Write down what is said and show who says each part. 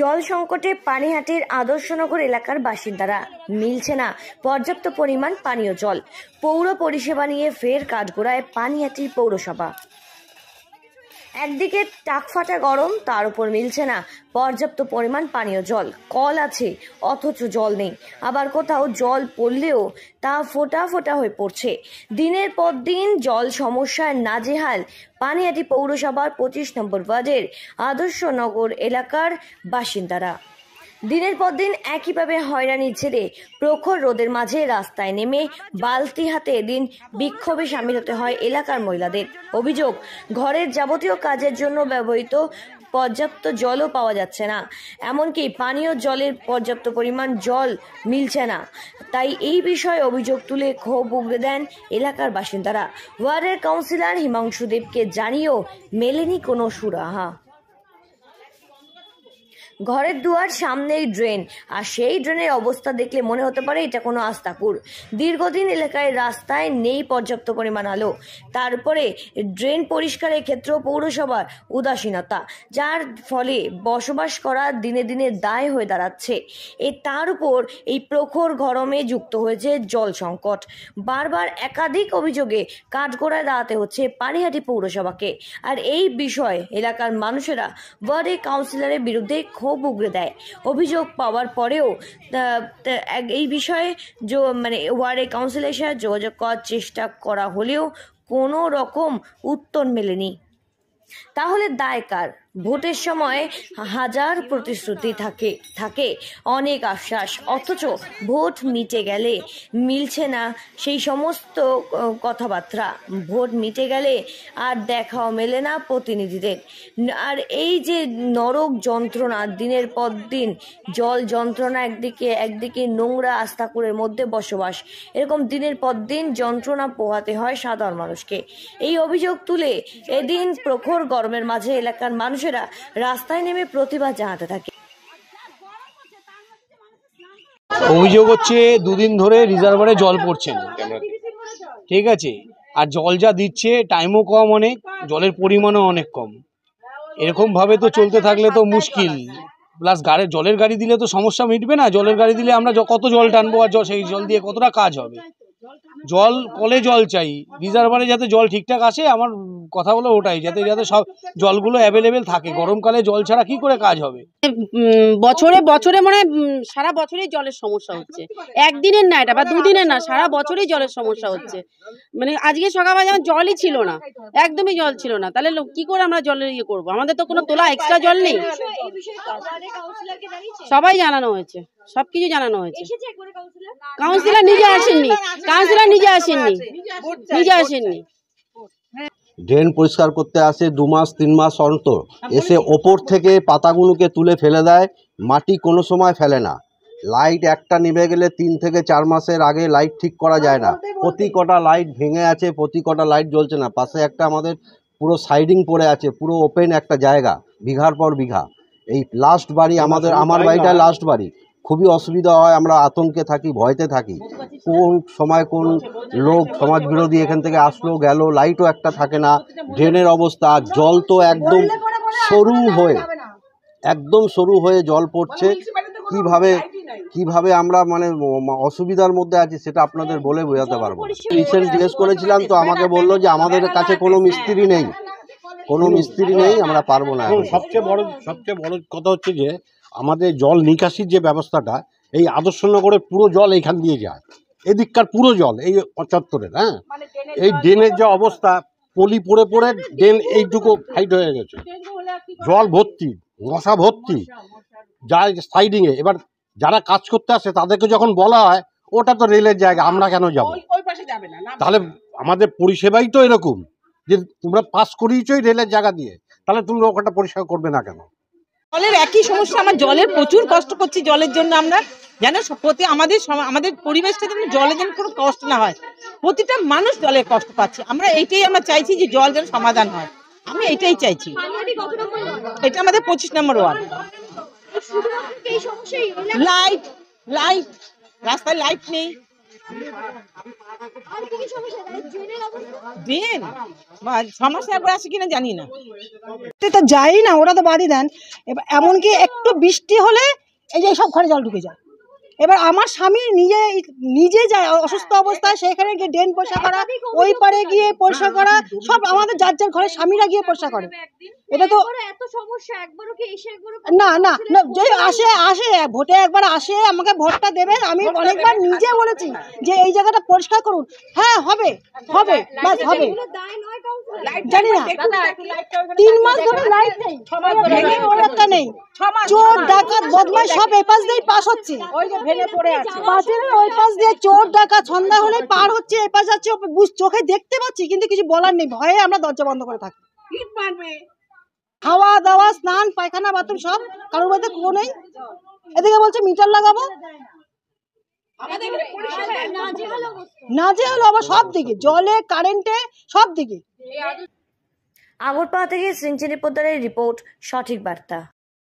Speaker 1: জল সংকটে পানিহাটির আদর্শনগর এলাকার বাসিন্দারা মিলছে না পর্যাপ্ত পরিমাণ পানীয় জল পৌর পরিষেবা নিয়ে ফের কাঠগোড়ায় পানিহাটি পৌরসভা একদিকে টাকফাটা গরম তার উপর মিলছে না পর্যাপ্ত পরিমাণ পানীয় জল কল আছে অথচ জল নেই আবার কোথাও জল পড়লেও তা ফোটা ফোটা হয়ে পড়ছে দিনের পর দিন জল সমস্যায় নাজেহাল পানিয়াটি পৌরসভার পঁচিশ নম্বর ওয়ার্ডের আদর্শনগর এলাকার বাসিন্দারা দিনের পর দিন একইভাবে হয়রানি ছেড়ে প্রখর রোদের মাঝে রাস্তায় নেমে বালতি হাতে এদিন বিক্ষোভে সামিল হতে হয় এলাকার মহিলাদের অভিযোগ ঘরের যাবতীয় কাজের জন্য ব্যবহৃত পর্যাপ্ত জলও পাওয়া যাচ্ছে না এমনকি পানীয় জলের পর্যাপ্ত পরিমাণ জল মিলছে না তাই এই বিষয়ে অভিযোগ তুলে ক্ষোভ উগড়ে দেন এলাকার বাসিন্দারা ওয়ার্ডের কাউন্সিলর হিমাংশু দেবকে জানিয়েও মেলেনি কোনো সুরাহা ঘরের দুয়ার সামনেই ড্রেন আর সেই ড্রেনের অবস্থা দেখলে মনে হতে পারে এটা কোনো আস্তাকুর দীর্ঘদিন এলাকায় রাস্তায় নেই পর্যাপ্ত পরিমাণ আলো তারপরে ড্রেন পরিষ্কারের ক্ষেত্রেও পৌরসভার উদাসীনতা যার ফলে বসবাস করা দিনে দিনে দায় হয়ে দাঁড়াচ্ছে এ তার উপর এই প্রখর গরমে যুক্ত হয়েছে জল সংকট বারবার একাধিক অভিযোগে কাঠগোড়ায় দাঁড়াতে হচ্ছে পানিহাটি পৌরসভাকে আর এই বিষয়ে এলাকার মানুষেরা ওয়ার্ডে কাউন্সিলরের বিরুদ্ধে ক্ষোভ উগড়ে দেয় অভিযোগ পাওয়ার পরেও এই বিষয়ে মানে ওয়ার্ডে কাউন্সিলের সাথে যোগাযোগ করার চেষ্টা করা হলেও কোনো রকম উত্তর মেলেনি তাহলে দায় কার ভোটের সময় হাজার প্রতিশ্রুতি থাকে থাকে অনেক আশ্বাস অথচ ভোট মিটে গেলে মিলছে না সেই সমস্ত কথাবার্তা ভোট মিটে গেলে আর দেখাও মেলে না প্রতিনিধিদের আর এই যে নরক যন্ত্রণা দিনের পর দিন জল যন্ত্রণা একদিকে একদিকে নোংরা আস্তাকুরের মধ্যে বসবাস এরকম দিনের পর দিন যন্ত্রণা পোহাতে হয় সাধারণ মানুষকে এই অভিযোগ তুলে এদিন প্রখর গরমের মাঝে এলাকার মানুষ মানুষেরা রাস্তায় নেমে প্রতিবাদ জানাতে থাকে
Speaker 2: অভিযোগ হচ্ছে দুদিন ধরে রিজার্ভারে জল পড়ছে ঠিক আছে আর জল যা দিচ্ছে টাইমও কম অনেক জলের পরিমাণও অনেক কম এরকম ভাবে তো চলতে থাকলে তো মুশকিল প্লাস গাড়ি জলের গাড়ি দিলে তো সমস্যা মিটবে না জলের গাড়ি দিলে আমরা কত জল টানবো আর সেই জল দিয়ে কতটা কাজ হবে জল কলে জল চাই রিজার্ভারে যাতে জল ঠিকঠাক আসে আমার কথা হলো ওটাই যাতে যাতে সব জলগুলো অ্যাভেলেবেল থাকে গরমকালে জল ছাড়া কি করে কাজ হবে
Speaker 3: বছরে বছরে মানে সারা বছরই জলের সমস্যা হচ্ছে একদিনের না এটা বা দুদিনের না সারা বছরই জলের সমস্যা হচ্ছে মানে আজকে সকালবেলা আমার জলই ছিল না একদমই জল ছিল না তাহলে কি করে আমরা জলের ইয়ে করবো আমাদের তো কোনো তোলা এক্সট্রা জল নেই সবাই জানানো হয়েছে সবকিছু জানানো হয়েছে
Speaker 1: কাউন্সিলর নিজে আসেননি কাউন্সিলর নিজে আসেননি নিজে
Speaker 3: আসেননি
Speaker 2: ড্রেন পরিষ্কার করতে আসে দু মাস তিন মাস অন্তর হ্যাঁ, এসে ওপর থেকে পাতাগুলোকে তুলে ফেলে দেয় মাটি কোনো সময় ফেলে না লাইট একটা নিভে গেলে তিন থেকে চার মাসের আগে লাইট ঠিক করা হ্যাঁ, যায় না প্রতি কটা লাইট ভেঙে আছে প্রতি কটা লাইট জ্বলছে না পাশে একটা আমাদের পুরো সাইডিং পড়ে আছে পুরো ওপেন একটা জায়গা বিঘার পর বিঘা এই লাস্ট বাড়ি আমাদের আমার বাড়িটা লাস্ট বাড়ি খুবই অসুবিধা হয় আমরা আতঙ্কে থাকি ভয়তে থাকি কোন সময় কোন লোক সমাজ বিরোধী এখান থেকে আসলো গেল লাইটও একটা থাকে না ড্রেনের অবস্থা জল তো একদম সরু হয়ে একদম সরু হয়ে জল পড়ছে কিভাবে কিভাবে আমরা মানে অসুবিধার মধ্যে আছি সেটা আপনাদের বলে বোঝাতে পারবো রিসেন্ট জিজ্ঞেস করেছিলাম তো আমাকে বললো যে আমাদের কাছে কোনো মিস্ত্রি নেই কোনো মিস্ত্রি নেই আমরা পারবো না সবচেয়ে বড় সবচেয়ে বড় কথা হচ্ছে যে আমাদের জল নিকাশির যে ব্যবস্থাটা এই আদর্শনগরের পুরো জল এইখান দিয়ে যায় এদিককার পুরো জল এই চত্বরের হ্যাঁ মানে এই ড্রেনের যে অবস্থা পলি পড়ে পড়ে ড্রেন এইটুকু ফাইট হয়ে গেছে জল ভর্তি মশা ভর্তি যায় সাইডিংয়ে এবার যারা কাজ করতে আসে তাদেরকে যখন বলা হয় ওটা তো রেলের জায়গা আমরা কেন যাবো তাহলে আমাদের পরিষেবাই তো এরকম যে তোমরা পাস করিয়েছই রেলের জায়গা দিয়ে তাহলে তোমরা ওখানটা পরিষেবা করবে না কেন
Speaker 3: জলের একই সমস্যা আমার জলের প্রচুর কষ্ট করছি জলের জন্য আমরা যেন প্রতি আমাদের আমাদের পরিবেশটা যেন জলে যেন কোনো কষ্ট না হয় প্রতিটা মানুষ জলে কষ্ট পাচ্ছে আমরা এইটাই আমরা চাইছি যে জল যেন সমাধান হয়
Speaker 1: আমি এটাই চাইছি এটা আমাদের পঁচিশ নম্বর ওয়ার্ড
Speaker 3: লাইট লাইট রাস্তায় লাইট নেই দিন সমস্যা একবার আছে কিনা জানি না তো যাই না ওরা তো বাড়ি দেন এমনকি একটু বৃষ্টি হলে এই যে সব ঘরে জল ঢুকে যায় এবার আমার স্বামী নিজে নিজে যায় অসুস্থ অবস্থায় সেখানে গিয়ে ড্রেন পরিষ্কার করা ওই পারে গিয়ে পরিষ্কার করা সব আমাদের যার যার ঘরে স্বামীরা গিয়ে পরিষ্কার করে
Speaker 1: এটা তো এত সমস্যা একবারও কি এসে একবারও না না যে আসে আসে
Speaker 3: ভোটে একবার আসে আমাকে ভোটটা দেবেন আমি অনেকবার নিজে আচ্ছা, বলেছি আচ্ছা, আচ্ছা। যে এই জায়গাটা পরিষ্কার করুন হ্যাঁ হবে হবে বাস হবে জানি না তিন মাস ধরে লাইট নেই নেই চোর ডাকাত বদমাই সব এপাশ দিয়ে পাশ হচ্ছে ওই পাশ দিয়ে চোর ডাকাত সন্ধ্যা পার হচ্ছে এপাশ যাচ্ছে চোখে দেখতে পাচ্ছি কিন্তু কিছু বলার নেই ভয়ে আমরা দরজা বন্ধ করে থাকি খাওয়া দাওয়া স্নান পায়খানা বাথরুম সব কারোর বাড়িতে কুয়ো নেই এদিকে বলছে মিটার লাগাবো
Speaker 1: না যে হলো আবার সব দিকে জলে কারেন্টে সব দিকে আগরপাড়া থেকে সিঞ্চিনী পোদ্দারের রিপোর্ট সঠিক বার্তা